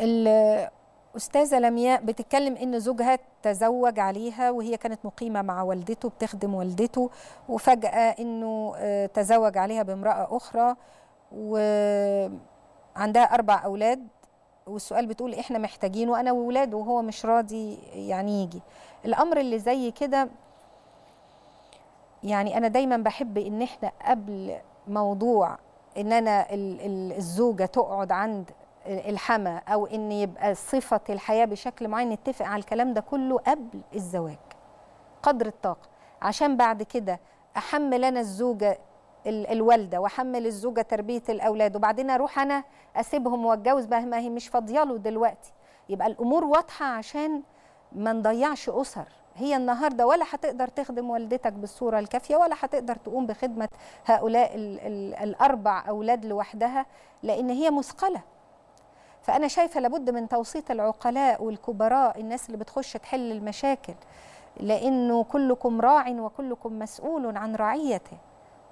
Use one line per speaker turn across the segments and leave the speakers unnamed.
الأستاذة لمياء بتتكلم إن زوجها تزوج عليها وهي كانت مقيمة مع والدته بتخدم والدته وفجأة إنه آه، تزوج عليها بامرأة أخرى وعندها أربع أولاد والسؤال بتقول إحنا محتاجينه أنا وولاده وهو مش راضي يعني يجي الأمر اللي زي كده يعني أنا دايما بحب إن إحنا قبل موضوع إن أنا الزوجة تقعد عند الحمى او ان يبقى صفه الحياه بشكل معين نتفق على الكلام ده كله قبل الزواج قدر الطاقه عشان بعد كده احمل انا الزوجه الوالده واحمل الزوجه تربيه الاولاد وبعدين اروح انا اسيبهم واتجوز بقى ما هي مش فاضيه له دلوقتي يبقى الامور واضحه عشان ما نضيعش اسر هي النهارده ولا هتقدر تخدم والدتك بالصوره الكافيه ولا هتقدر تقوم بخدمه هؤلاء الـ الـ الاربع اولاد لوحدها لان هي مثقله فأنا شايفة لابد من توسيط العقلاء والكبراء الناس اللي بتخش تحل المشاكل لأنه كلكم راع وكلكم مسؤول عن رعيته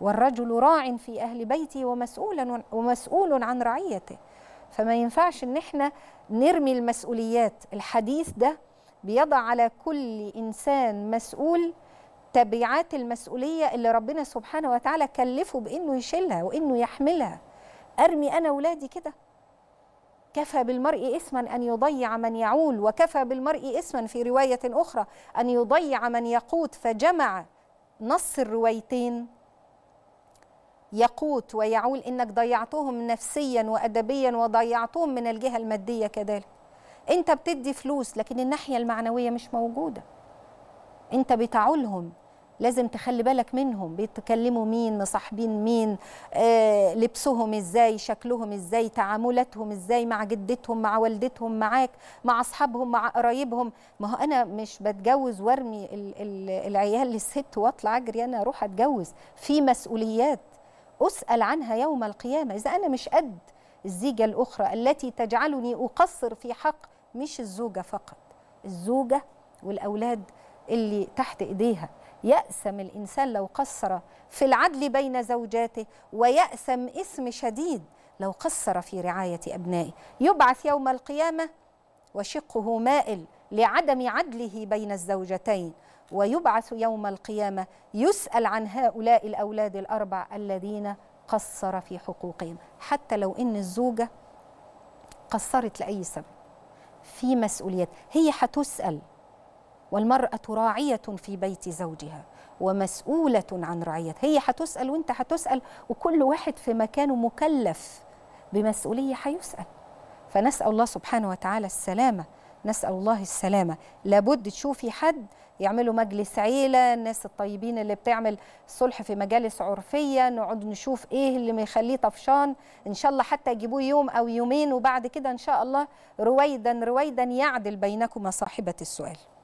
والرجل راع في أهل بيته ومسؤولا ومسؤول عن رعيته فما ينفعش ان احنا نرمي المسؤوليات الحديث ده بيضع على كل انسان مسؤول تبعات المسؤوليه اللي ربنا سبحانه وتعالى كلفه بانه يشيلها وانه يحملها ارمي انا ولادي كده كفى بالمرء إثما أن يضيع من يعول وكفى بالمرء إثما في رواية أخرى أن يضيع من يقوت فجمع نص الروايتين يقوت ويعول إنك ضيعتهم نفسيا وأدبيا وضيعتهم من الجهة المادية كذلك أنت بتدي فلوس لكن الناحية المعنوية مش موجودة أنت بتعولهم لازم تخلي بالك منهم بيتكلموا مين مصاحبين مين آه، لبسهم ازاي شكلهم ازاي تعاملاتهم ازاي مع جدتهم مع والدتهم معاك مع اصحابهم مع قرايبهم ما هو انا مش بتجوز وارمي العيال للست واطلع اجري انا اروح اتجوز في مسؤوليات اسال عنها يوم القيامه اذا انا مش قد الزيجه الاخرى التي تجعلني اقصر في حق مش الزوجه فقط الزوجه والاولاد اللي تحت ايديها يأسم الإنسان لو قصر في العدل بين زوجاته ويأسم اسم شديد لو قصر في رعاية أبنائه يبعث يوم القيامة وشقه مائل لعدم عدله بين الزوجتين ويبعث يوم القيامة يسأل عن هؤلاء الأولاد الأربع الذين قصر في حقوقهم حتى لو إن الزوجة قصرت لأي سبب في مسؤوليات هي هتسأل والمرأة راعية في بيت زوجها ومسؤولة عن رعيتها هي هتسأل وانت هتسأل وكل واحد في مكانه مكلف بمسؤولية هيسأل فنسأل الله سبحانه وتعالى السلامة نسأل الله السلامة لابد تشوفي حد يعملوا مجلس عيلة الناس الطيبين اللي بتعمل صلح في مجالس عرفية نقعد نشوف ايه اللي يخليه طفشان ان شاء الله حتى يجيبوه يوم او يومين وبعد كده ان شاء الله رويدا رويدا يعدل بينكما صاحبة السؤال